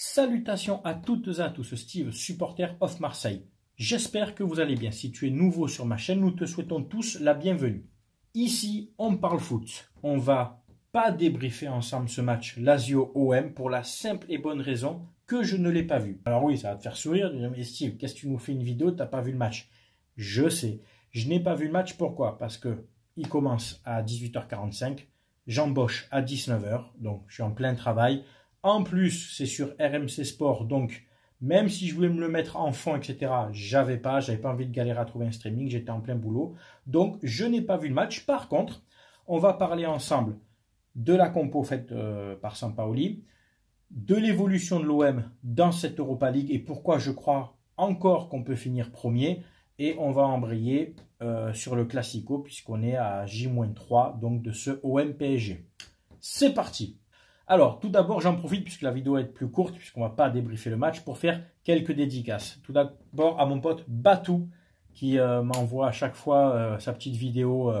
Salutations à toutes et à tous, Steve, supporter of Marseille. J'espère que vous allez bien. Si tu es nouveau sur ma chaîne, nous te souhaitons tous la bienvenue. Ici, on parle foot. On va pas débriefer ensemble ce match Lazio-OM pour la simple et bonne raison que je ne l'ai pas vu. Alors oui, ça va te faire sourire. Mais Steve, qu'est-ce que tu nous fais une vidéo T'as pas vu le match Je sais. Je n'ai pas vu le match. Pourquoi Parce que il commence à 18h45. J'embauche à 19h. Donc, je suis en plein travail. En plus, c'est sur RMC Sport, donc même si je voulais me le mettre en fond, etc., j'avais pas, j'avais pas envie de galérer à trouver un streaming, j'étais en plein boulot. Donc, je n'ai pas vu le match. Par contre, on va parler ensemble de la compo faite euh, par Sampaoli, de l'évolution de l'OM dans cette Europa League et pourquoi je crois encore qu'on peut finir premier. Et on va embrayer euh, sur le Classico puisqu'on est à J-3, donc de ce OM-PSG. C'est parti alors, tout d'abord, j'en profite, puisque la vidéo est être plus courte, puisqu'on va pas débriefer le match, pour faire quelques dédicaces. Tout d'abord à mon pote Batou, qui euh, m'envoie à chaque fois euh, sa petite vidéo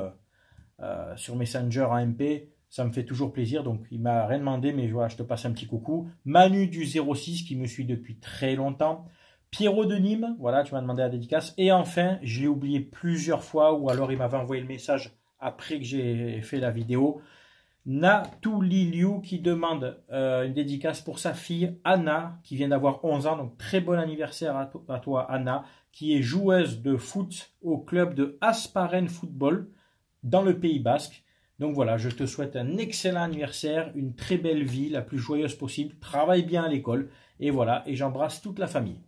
euh, sur Messenger AMP. Ça me fait toujours plaisir, donc il m'a rien demandé, mais voilà, je te passe un petit coucou. Manu du 06, qui me suit depuis très longtemps. Pierrot de Nîmes, voilà, tu m'as demandé la dédicace. Et enfin, je l'ai oublié plusieurs fois, ou alors il m'avait envoyé le message après que j'ai fait la vidéo. Natouli qui demande euh, une dédicace pour sa fille Anna qui vient d'avoir 11 ans. Donc très bon anniversaire à, toi Anna qui est joueuse de foot au club de Asparen Football dans le Pays Basque. Donc voilà, je te souhaite un excellent anniversaire, une très belle vie, la plus joyeuse possible. Travaille bien à l'école et voilà, et j'embrasse toute la famille.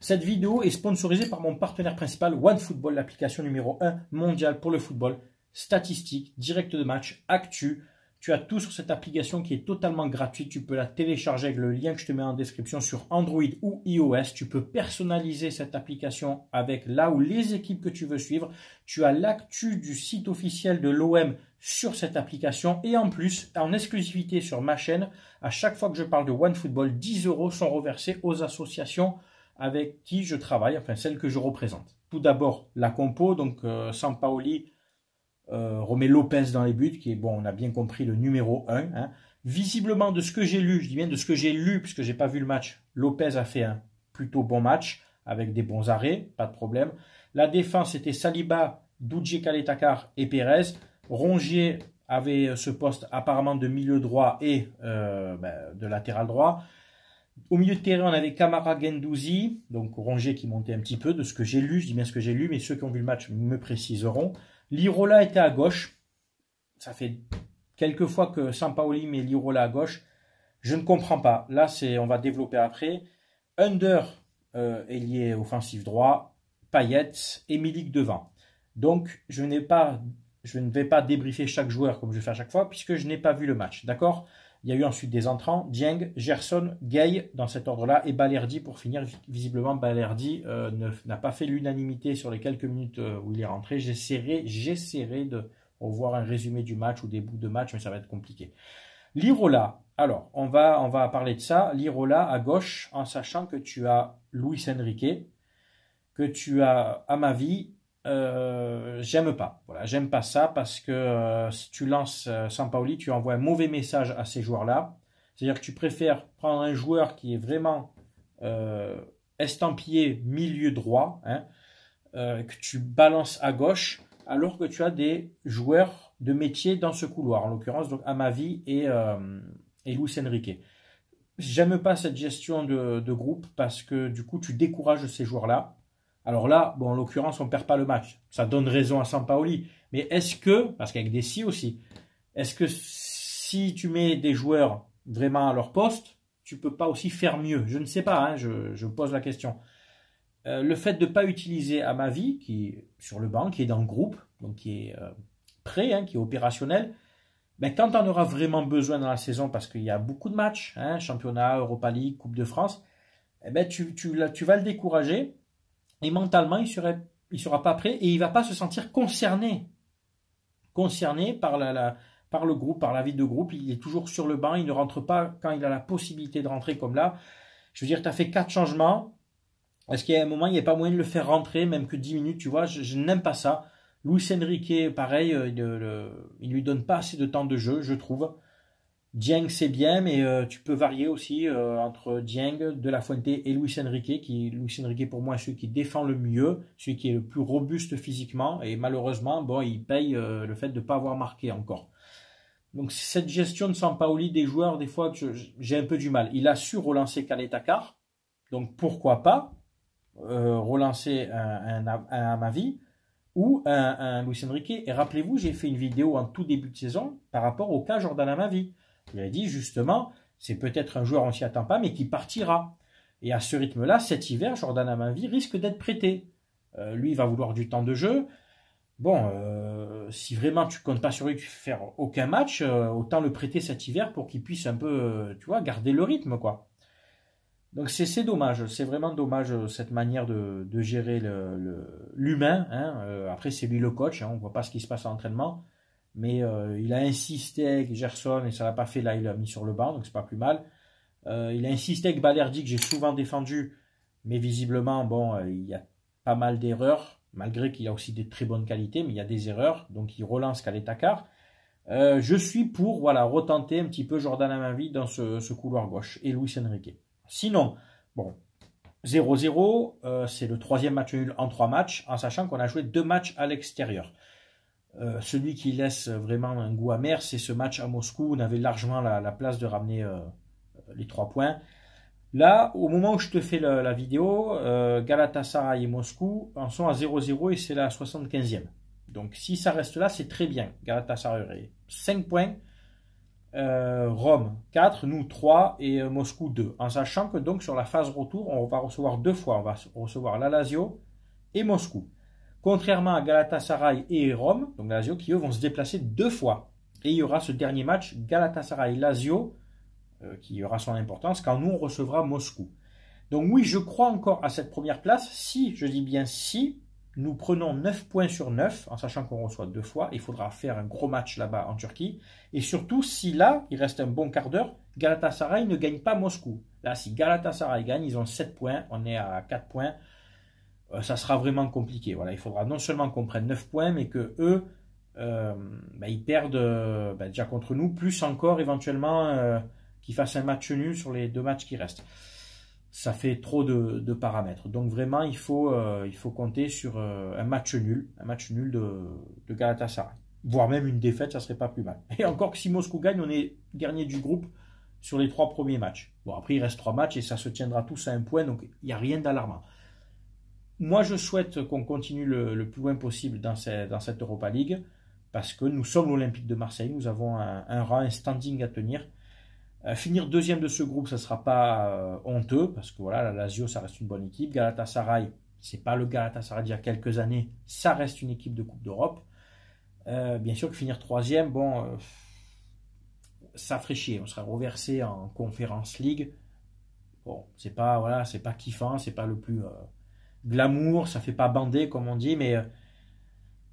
Cette vidéo est sponsorisée par mon partenaire principal OneFootball, l'application numéro 1 mondiale pour le football, statistiques, direct de match, actu, tu as tout sur cette application qui est totalement gratuite. Tu peux la télécharger avec le lien que je te mets en description sur Android ou iOS. Tu peux personnaliser cette application avec là où les équipes que tu veux suivre. Tu as l'actu du site officiel de l'OM sur cette application. Et en plus, en exclusivité sur ma chaîne, à chaque fois que je parle de OneFootball, 10 euros sont reversés aux associations avec qui je travaille, enfin celles que je représente. Tout d'abord, la compo, donc euh, san euh, Lopez dans les buts, qui est, bon, on a bien compris, le numéro 1. Hein. Visiblement, de ce que j'ai lu, je dis bien de ce que j'ai lu, puisque j'ai pas vu le match, Lopez a fait un plutôt bon match, avec des bons arrêts, pas de problème. La défense, était Saliba, Doudje Kaletakar et Pérez. Rongier avait ce poste apparemment de milieu droit et euh, ben, de latéral droit. Au milieu de terrain, on avait Kamara Gendouzi, donc Rongier qui montait un petit peu, de ce que j'ai lu, je dis bien ce que j'ai lu, mais ceux qui ont vu le match me préciseront. Lirola était à gauche. Ça fait quelques fois que Sampaoli met Lirola à gauche. Je ne comprends pas. Là, c'est, on va développer après. Under, est euh, lié offensif droit. Payet et devant. Donc, je n'ai pas, je ne vais pas débriefer chaque joueur comme je fais à chaque fois, puisque je n'ai pas vu le match. D'accord il y a eu ensuite des entrants, Dieng, Gerson, Gay dans cet ordre-là, et Balerdi pour finir. Visiblement, Balerdi euh, n'a pas fait l'unanimité sur les quelques minutes euh, où il est rentré. J'essaierai, j'essaierai de revoir un résumé du match ou des bouts de match, mais ça va être compliqué. Lirola, alors on va, on va parler de ça. Lirola à gauche, en sachant que tu as Luis Enrique, que tu as Amavi euh, j'aime pas. Voilà, j'aime pas ça parce que euh, si tu lances euh, Paoli, tu envoies un mauvais message à ces joueurs-là. C'est-à-dire que tu préfères prendre un joueur qui est vraiment euh, estampillé milieu droit, hein, que tu balances à gauche, alors que tu as des joueurs de métier dans ce couloir, en l'occurrence donc Amavi et, et Luis Enrique. J'aime pas cette gestion de groupe parce que du coup tu décourages ces joueurs-là alors là, bon, en l'occurrence, on perd pas le match. Ça donne raison à Sampaoli. Mais est-ce que, parce qu'avec des si aussi, est-ce que si tu mets des joueurs vraiment à leur poste, tu peux pas aussi faire mieux Je ne sais pas, hein, je, pose la question. Euh, le fait de ne pas utiliser Amavi, qui est sur le banc, qui est dans le groupe, donc qui est euh, prêt, hein, qui est opérationnel, ben, quand on aura vraiment besoin dans la saison, parce qu'il y a beaucoup de matchs, hein, championnat, Europa League, Coupe de France, eh ben, tu vas le décourager et mentalement, il ne il sera pas prêt et il va pas se sentir concerné. Concerné par, la, par le groupe, par la vie de groupe. Il est toujours sur le banc, il ne rentre pas quand il a la possibilité de rentrer comme là. Je veux dire, tu as fait quatre changements. Est-ce qu'il y a un moment, il n'y a pas moyen de le faire rentrer, même que 10 minutes, tu vois, je, n'aime pas ça. Louis Enrique, pareil, euh, il ne euh, lui donne pas assez de temps de jeu, je trouve. Dieng, c'est bien, mais euh, tu peux varier aussi euh, entre Dieng, De La Fuente et Luis Enrique. Qui, Luis Enrique, pour moi, est celui qui défend le mieux, celui qui est le plus robuste physiquement. Et malheureusement, bon, il paye euh, le fait de ne pas avoir marqué encore. Donc, cette gestion de Sampaoli des joueurs, des fois, j'ai un peu du mal. Il a su relancer Caleta-Car, Donc, pourquoi pas relancer un, Amavi ou un, un Luis Enrique. Et rappelez-vous, j'ai fait une vidéo en tout début de saison par rapport au cas Jordan Amavi il a dit justement, c'est peut-être un joueur, on s'y attend pas, mais qui partira. Et à ce rythme-là, cet hiver, Jordan Amavi risque d'être prêté. Euh, lui, il va vouloir du temps de jeu. Bon, euh, si vraiment tu comptes pas sur lui, tu faire aucun match, euh, autant le prêter cet hiver pour qu'il puisse un peu, tu vois, garder le rythme, quoi. Donc c'est dommage, c'est vraiment dommage cette manière de, gérer l'humain. Hein. après, c'est lui le coach, hein. on ne voit pas ce qui se passe à l'entraînement mais euh, il a insisté avec Gerson et ça l'a pas fait. Là, il l'a mis sur le banc, donc c'est pas plus mal. Euh, il a insisté avec Balerdi que j'ai souvent défendu, mais visiblement, bon, euh, il y a pas mal d'erreurs, malgré qu'il a aussi des très bonnes qualités, mais il y a des erreurs, donc il relance Euh, je suis pour voilà retenter un petit peu Jordan à vie dans ce, couloir gauche et Luis Enrique. Sinon, bon, 0-0, c'est le troisième match nul en trois matchs, en sachant qu'on a joué deux matchs à l'extérieur. Euh, celui qui laisse vraiment un goût amer, c'est ce match à Moscou. On avait largement la, place de ramener euh, les trois points. Là, au moment où je te fais la, vidéo, euh, Galatasaray et Moscou en sont à 0-0 et c'est la 75e. Donc si ça reste là, c'est très bien. Galatasaray 5 points, Rome 4, nous 3 et Moscou 2. En sachant que donc sur la phase retour, on va recevoir deux fois. On va recevoir la Lazio et Moscou. Contrairement à Galatasaray et Rome, donc Lazio, qui eux vont se déplacer deux fois. Et il y aura ce dernier match Galatasaray-Lazio, euh, qui aura son importance, quand nous on recevra Moscou. Donc oui, je crois encore à cette première place, si, je dis bien si, nous prenons 9 points sur 9, en sachant qu'on reçoit deux fois, il faudra faire un gros match là-bas en Turquie. Et surtout, si là, il reste un bon quart d'heure, Galatasaray ne gagne pas Moscou. Là, si Galatasaray gagne, ils ont 7 points, on est à 4 points. Euh, ça sera vraiment compliqué. Voilà, il faudra non seulement qu'on prenne 9 points, mais que eux, euh, bah, ils perdent euh, bah, déjà contre nous, plus encore éventuellement qu'ils fassent un match nul sur les deux matchs qui restent. Ça fait trop de, paramètres. Donc vraiment, il faut, il faut compter sur un match nul, un match nul de, Galatasaray. Voire même une défaite, ça serait pas plus mal. Et encore que si Moscou gagne, on est dernier du groupe sur les trois premiers matchs. Bon, après, il reste trois matchs et ça se tiendra tous à un point, donc il n'y a rien d'alarmant. Moi, je souhaite qu'on continue le, plus loin possible dans, cette Europa League parce que nous sommes l'Olympique de Marseille, nous avons un, rang, un standing à tenir. Euh, finir deuxième de ce groupe, ça ne sera pas euh, honteux parce que voilà, la Lazio, ça reste une bonne équipe. Galatasaray, n'est pas le Galatasaray d'il y a quelques années, ça reste une équipe de Coupe d'Europe. Euh, bien sûr que finir troisième, bon, ça ferait chier. On sera reversé en Conférence League. Bon, c'est pas voilà, c'est pas kiffant, c'est pas le plus glamour, ça fait pas bander comme on dit, mais essayez euh,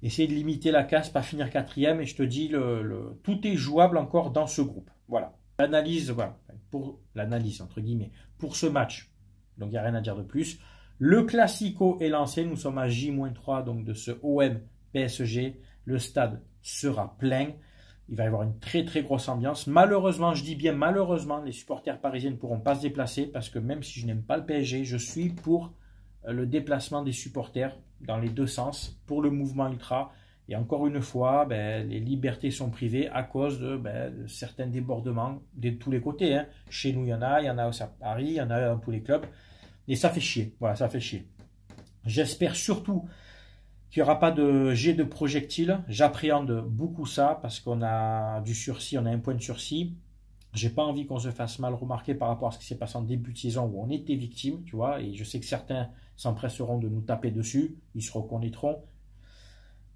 essayer de limiter la casse, pas finir quatrième, et je te dis, le, tout est jouable encore dans ce groupe. Voilà. L'analyse, voilà, pour l'analyse, entre guillemets, pour ce match, donc il n'y a rien à dire de plus. Le Classico est lancé, nous sommes à J-3 donc de ce OM PSG, le stade sera plein. Il va y avoir une très très grosse ambiance. Malheureusement, je dis bien malheureusement, les supporters parisiens ne pourront pas se déplacer parce que même si je n'aime pas le PSG, je suis pour euh, le déplacement des supporters dans les deux sens pour le mouvement ultra. Et encore une fois, ben, les libertés sont privées à cause de, ben, certains débordements de tous les côtés. Hein. Chez nous, il y en a, il y en a aussi à Paris, il y en a dans tous les clubs. Et ça fait chier. Voilà, ça fait chier. J'espère surtout qu'il n'y aura pas de jet de projectiles. J'appréhende beaucoup ça parce qu'on a du sursis, on a un point de sursis. J'ai pas envie qu'on se fasse mal remarquer par rapport à ce qui s'est passé en début de saison où on était victime, tu vois. Et je sais que certains s'empresseront de nous taper dessus, ils se reconnaîtront.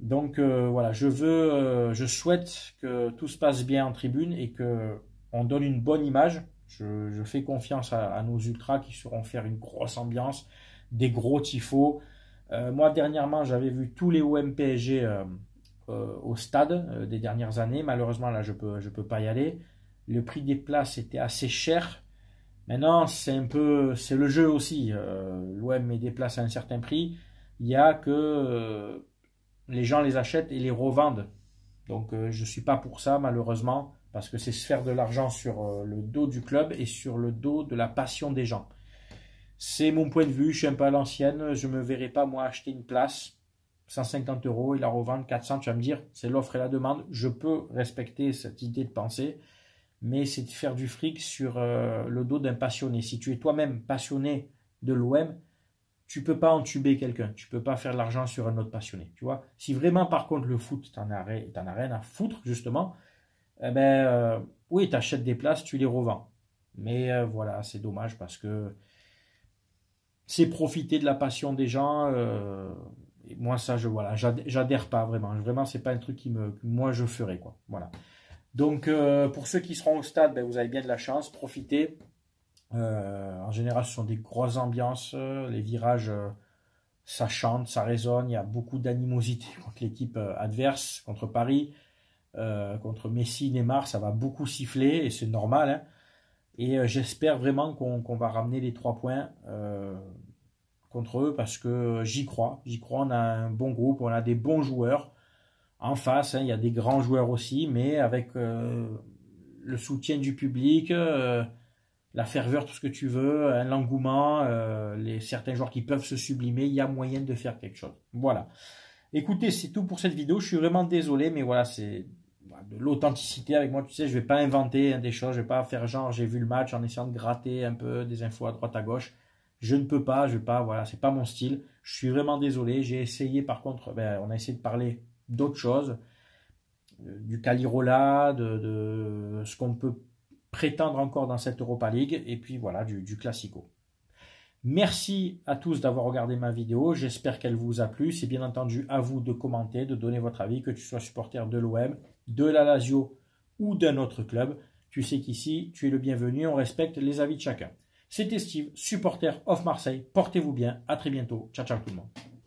Donc euh, voilà, je veux, euh, je souhaite que tout se passe bien en tribune et que on donne une bonne image. Je, fais confiance à, nos ultras qui sauront faire une grosse ambiance, des gros tifos. Euh, moi dernièrement, j'avais vu tous les OMPG au stade des dernières années. Malheureusement là, je peux, je peux pas y aller. Le prix des places était assez cher Maintenant, c'est un peu, c'est le jeu aussi. Euh, L'OM met des places à un certain prix. Il y a que euh, les gens les achètent et les revendent. Donc, euh, je ne suis pas pour ça, malheureusement, parce que c'est se faire de l'argent sur le dos du club et sur le dos de la passion des gens. C'est mon point de vue. Je suis un peu à l'ancienne. Je me verrai pas moi acheter une place 150 euros et la revendre 400. Tu vas me dire, c'est l'offre et la demande. Je peux respecter cette idée de pensée mais c'est de faire du fric sur euh, le dos d'un passionné. Si tu es toi-même passionné de l'OM, tu peux pas entuber quelqu'un, tu peux pas faire de l'argent sur un autre passionné, tu vois. Si vraiment par contre le foot, t'en n'en en as rien à foutre justement, eh ben euh, oui, oui, achètes des places, tu les revends. Mais euh, voilà, c'est dommage parce que c'est profiter de la passion des gens. moi ça, je voilà, j'adhère pas vraiment. Vraiment, c'est pas un truc qui me, moi je ferais quoi. Voilà. Donc, euh, pour ceux qui seront au stade, ben, vous avez bien de la chance, profitez. Euh, en général, ce sont des grosses ambiances. Euh, les virages, ça chante, ça résonne. Il y a beaucoup d'animosité contre l'équipe adverse, contre Paris, contre Messi, Neymar. Ça va beaucoup siffler et c'est normal. Hein. Et j'espère vraiment qu'on va ramener les trois points contre eux parce que j'y crois. J'y crois. On a un bon groupe, on a des bons joueurs. En face, hein, il y a des grands joueurs aussi, mais avec euh, le soutien du public, euh, la ferveur, tout ce que tu veux, hein, l'engouement, euh, les certains joueurs qui peuvent se sublimer, il y a moyen de faire quelque chose. Voilà. Écoutez, c'est tout pour cette vidéo. Je suis vraiment désolé, mais voilà, c'est de l'authenticité avec moi. Tu sais, je vais pas inventer hein, des choses, je vais pas faire genre j'ai vu le match en essayant de gratter un peu des infos à droite à gauche. Je ne peux pas, je vais pas, voilà, c'est pas mon style. Je suis vraiment désolé. J'ai essayé, par contre, ben, on a essayé de parler d'autres choses, euh, du Calirola, de, ce qu'on peut prétendre encore dans cette Europa League, et puis voilà, du, du Classico. Merci à tous d'avoir regardé ma vidéo, j'espère qu'elle vous a plu. C'est bien entendu à vous de commenter, de donner votre avis, que tu sois supporter de l'OM, de la Lazio ou d'un autre club. Tu sais qu'ici, tu es le bienvenu, on respecte les avis de chacun. C'était Steve, supporter of Marseille. Portez-vous bien, à très bientôt. Ciao, ciao tout le monde.